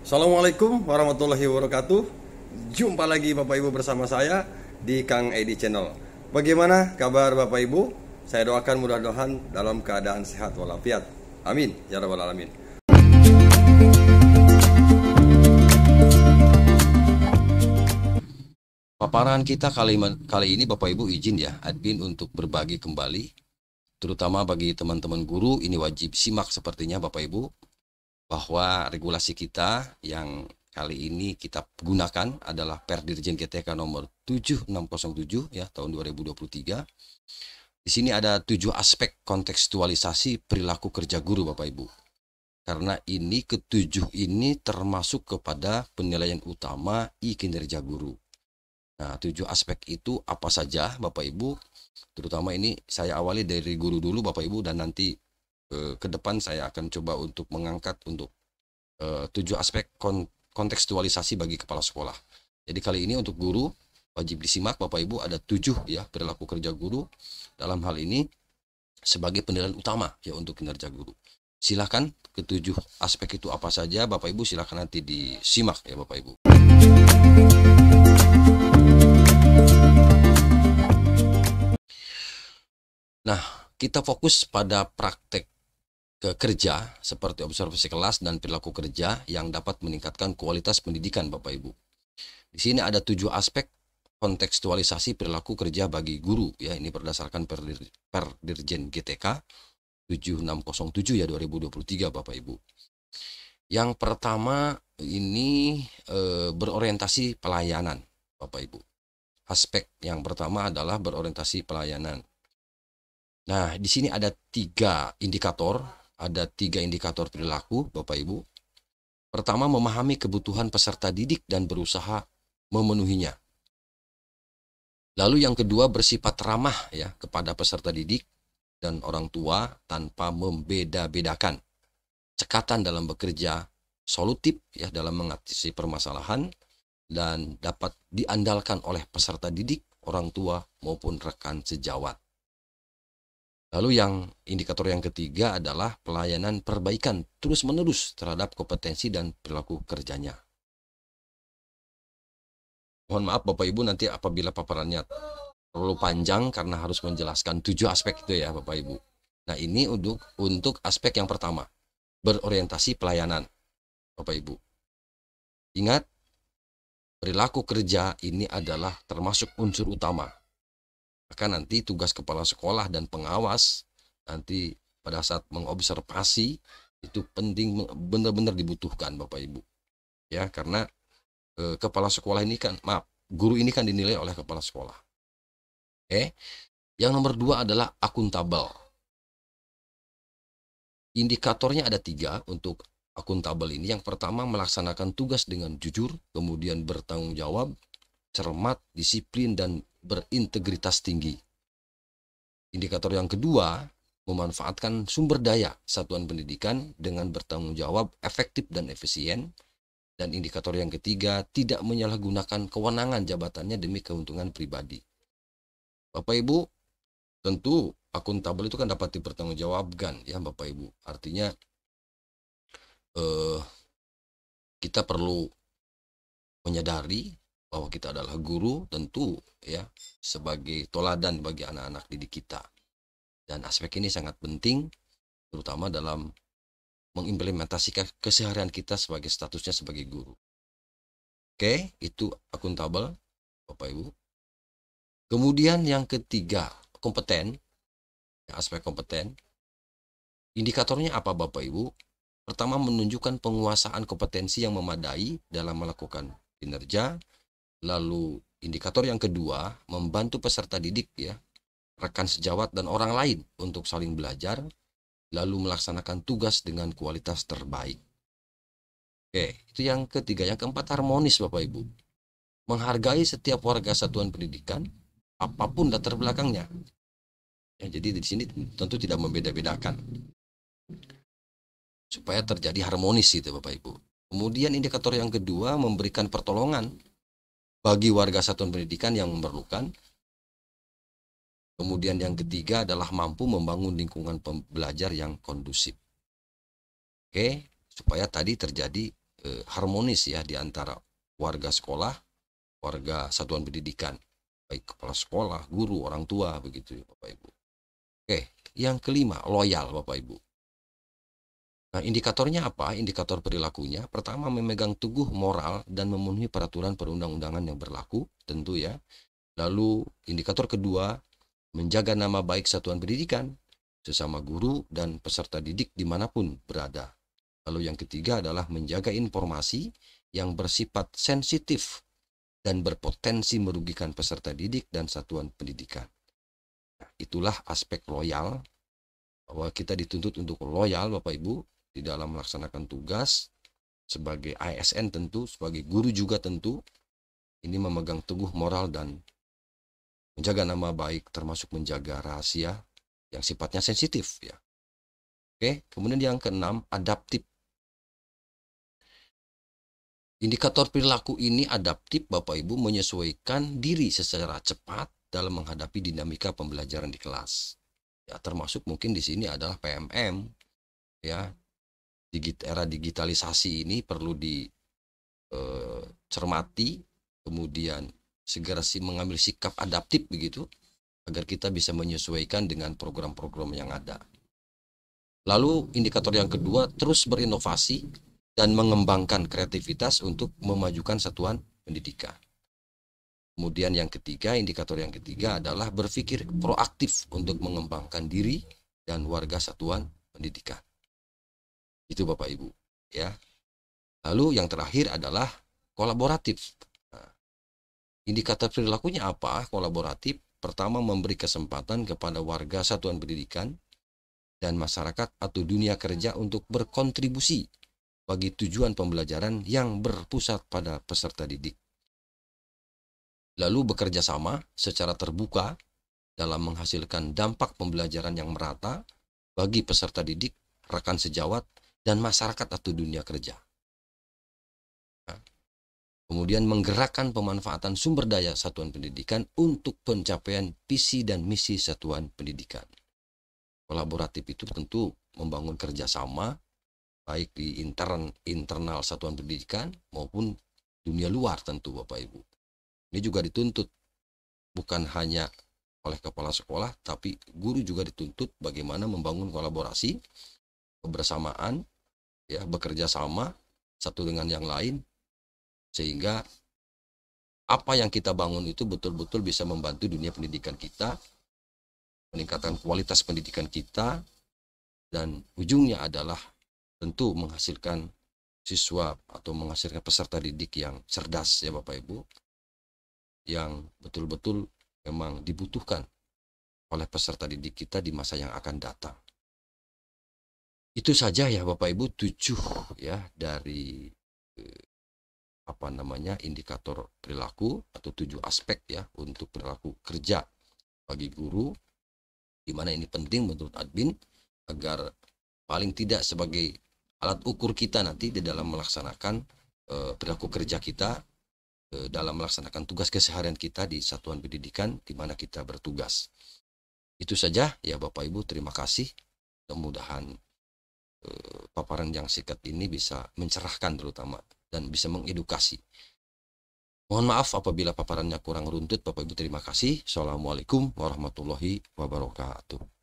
Assalamualaikum warahmatullahi wabarakatuh. Jumpa lagi Bapak Ibu bersama saya di Kang Edi Channel. Bagaimana kabar Bapak Ibu? Saya doakan mudah-mudahan dalam keadaan sehat walafiat. Amin ya rabbal alamin. Paparan kita kali, kali ini Bapak Ibu izin ya admin untuk berbagi kembali terutama bagi teman-teman guru ini wajib simak sepertinya Bapak Ibu bahwa regulasi kita yang kali ini kita gunakan adalah Perdirjen GTK nomor 7607 ya tahun 2023. Di sini ada tujuh aspek kontekstualisasi perilaku kerja guru Bapak Ibu. Karena ini ketujuh ini termasuk kepada penilaian utama i kinerja guru. Nah, tujuh aspek itu apa saja Bapak Ibu? Terutama ini saya awali dari guru dulu Bapak Ibu dan nanti Eh, ke depan saya akan coba untuk mengangkat untuk eh, tujuh aspek kontekstualisasi bagi kepala sekolah. Jadi kali ini untuk guru wajib disimak Bapak Ibu ada tujuh ya perilaku kerja guru dalam hal ini sebagai penilaian utama ya untuk kinerja guru. Silahkan ketujuh aspek itu apa saja Bapak Ibu silahkan nanti disimak ya Bapak Ibu. Nah kita fokus pada praktek ke kerja seperti observasi kelas dan perilaku kerja yang dapat meningkatkan kualitas pendidikan Bapak Ibu. Di sini ada tujuh aspek kontekstualisasi perilaku kerja bagi guru ya ini berdasarkan Perdir, Perdirjen GTK 7607 ya 2023 Bapak Ibu. Yang pertama ini e, berorientasi pelayanan Bapak Ibu. Aspek yang pertama adalah berorientasi pelayanan. Nah, di sini ada tiga indikator ada tiga indikator perilaku, Bapak Ibu. Pertama, memahami kebutuhan peserta didik dan berusaha memenuhinya. Lalu yang kedua, bersifat ramah ya kepada peserta didik dan orang tua tanpa membeda-bedakan. Cekatan dalam bekerja, solutif ya dalam mengatasi permasalahan dan dapat diandalkan oleh peserta didik, orang tua maupun rekan sejawat. Lalu yang indikator yang ketiga adalah pelayanan perbaikan terus-menerus terhadap kompetensi dan perilaku kerjanya. Mohon maaf Bapak Ibu nanti apabila paparannya terlalu panjang karena harus menjelaskan tujuh aspek itu ya Bapak Ibu. Nah ini untuk untuk aspek yang pertama, berorientasi pelayanan Bapak Ibu. Ingat, perilaku kerja ini adalah termasuk unsur utama maka nanti tugas kepala sekolah dan pengawas nanti pada saat mengobservasi itu penting benar-benar dibutuhkan Bapak Ibu. Ya, karena e, kepala sekolah ini kan maaf, guru ini kan dinilai oleh kepala sekolah. eh Yang nomor dua adalah akuntabel. Indikatornya ada tiga untuk akuntabel ini. Yang pertama melaksanakan tugas dengan jujur, kemudian bertanggung jawab, cermat, disiplin, dan berintegritas tinggi. Indikator yang kedua, memanfaatkan sumber daya satuan pendidikan dengan bertanggung jawab efektif dan efisien. Dan indikator yang ketiga, tidak menyalahgunakan kewenangan jabatannya demi keuntungan pribadi. Bapak Ibu, tentu akuntabel itu kan dapat dipertanggungjawabkan ya Bapak Ibu. Artinya eh, kita perlu menyadari bahwa kita adalah guru tentu ya sebagai toladan bagi anak-anak didik kita. Dan aspek ini sangat penting terutama dalam mengimplementasikan keseharian kita sebagai statusnya sebagai guru. Oke, itu akuntabel Bapak Ibu. Kemudian yang ketiga, kompeten. Aspek kompeten. Indikatornya apa Bapak Ibu? Pertama menunjukkan penguasaan kompetensi yang memadai dalam melakukan kinerja Lalu indikator yang kedua, membantu peserta didik ya, rekan sejawat dan orang lain untuk saling belajar, lalu melaksanakan tugas dengan kualitas terbaik. Oke, itu yang ketiga. Yang keempat harmonis Bapak Ibu. Menghargai setiap warga satuan pendidikan, apapun latar belakangnya. Ya, jadi di sini tentu tidak membeda-bedakan. Supaya terjadi harmonis itu Bapak Ibu. Kemudian indikator yang kedua memberikan pertolongan bagi warga satuan pendidikan yang memerlukan. Kemudian yang ketiga adalah mampu membangun lingkungan belajar yang kondusif. Oke, supaya tadi terjadi eh, harmonis ya di antara warga sekolah, warga satuan pendidikan, baik kepala sekolah, guru, orang tua begitu ya Bapak Ibu. Oke, yang kelima loyal Bapak Ibu. Nah, indikatornya apa? Indikator perilakunya pertama memegang teguh moral dan memenuhi peraturan perundang-undangan yang berlaku, tentu ya. Lalu indikator kedua menjaga nama baik satuan pendidikan sesama guru dan peserta didik dimanapun berada. Lalu yang ketiga adalah menjaga informasi yang bersifat sensitif dan berpotensi merugikan peserta didik dan satuan pendidikan. Nah, itulah aspek loyal bahwa kita dituntut untuk loyal Bapak Ibu di dalam melaksanakan tugas sebagai ASN tentu, sebagai guru juga tentu, ini memegang teguh moral dan menjaga nama baik termasuk menjaga rahasia yang sifatnya sensitif ya. Oke, kemudian yang keenam adaptif. Indikator perilaku ini adaptif Bapak Ibu menyesuaikan diri secara cepat dalam menghadapi dinamika pembelajaran di kelas. Ya, termasuk mungkin di sini adalah PMM ya digit era digitalisasi ini perlu dicermati eh, kemudian segera sih mengambil sikap adaptif begitu agar kita bisa menyesuaikan dengan program-program yang ada. Lalu indikator yang kedua terus berinovasi dan mengembangkan kreativitas untuk memajukan satuan pendidikan. Kemudian yang ketiga, indikator yang ketiga adalah berpikir proaktif untuk mengembangkan diri dan warga satuan pendidikan. Itu Bapak Ibu, ya. Lalu yang terakhir adalah kolaboratif. Nah, indikator perilakunya apa? Kolaboratif pertama memberi kesempatan kepada warga satuan pendidikan dan masyarakat atau dunia kerja untuk berkontribusi bagi tujuan pembelajaran yang berpusat pada peserta didik. Lalu bekerja sama secara terbuka dalam menghasilkan dampak pembelajaran yang merata bagi peserta didik, rekan sejawat, dan masyarakat atau dunia kerja. Nah, kemudian menggerakkan pemanfaatan sumber daya satuan pendidikan untuk pencapaian visi dan misi satuan pendidikan. Kolaboratif itu tentu membangun kerjasama baik di intern internal satuan pendidikan maupun dunia luar tentu Bapak Ibu. Ini juga dituntut bukan hanya oleh kepala sekolah tapi guru juga dituntut bagaimana membangun kolaborasi kebersamaan ya bekerja sama satu dengan yang lain sehingga apa yang kita bangun itu betul-betul bisa membantu dunia pendidikan kita meningkatkan kualitas pendidikan kita dan ujungnya adalah tentu menghasilkan siswa atau menghasilkan peserta didik yang cerdas ya Bapak Ibu yang betul-betul memang dibutuhkan oleh peserta didik kita di masa yang akan datang itu saja ya Bapak Ibu tujuh ya dari eh, apa namanya indikator perilaku atau tujuh aspek ya untuk perilaku kerja bagi guru di mana ini penting menurut admin agar paling tidak sebagai alat ukur kita nanti di dalam melaksanakan eh, perilaku kerja kita eh, dalam melaksanakan tugas keseharian kita di satuan pendidikan di mana kita bertugas. Itu saja ya Bapak Ibu terima kasih. Mudah-mudahan Eh, paparan yang singkat ini bisa mencerahkan terutama dan bisa mengedukasi. Mohon maaf apabila paparannya kurang runtut. Bapak Ibu terima kasih. Assalamualaikum warahmatullahi wabarakatuh.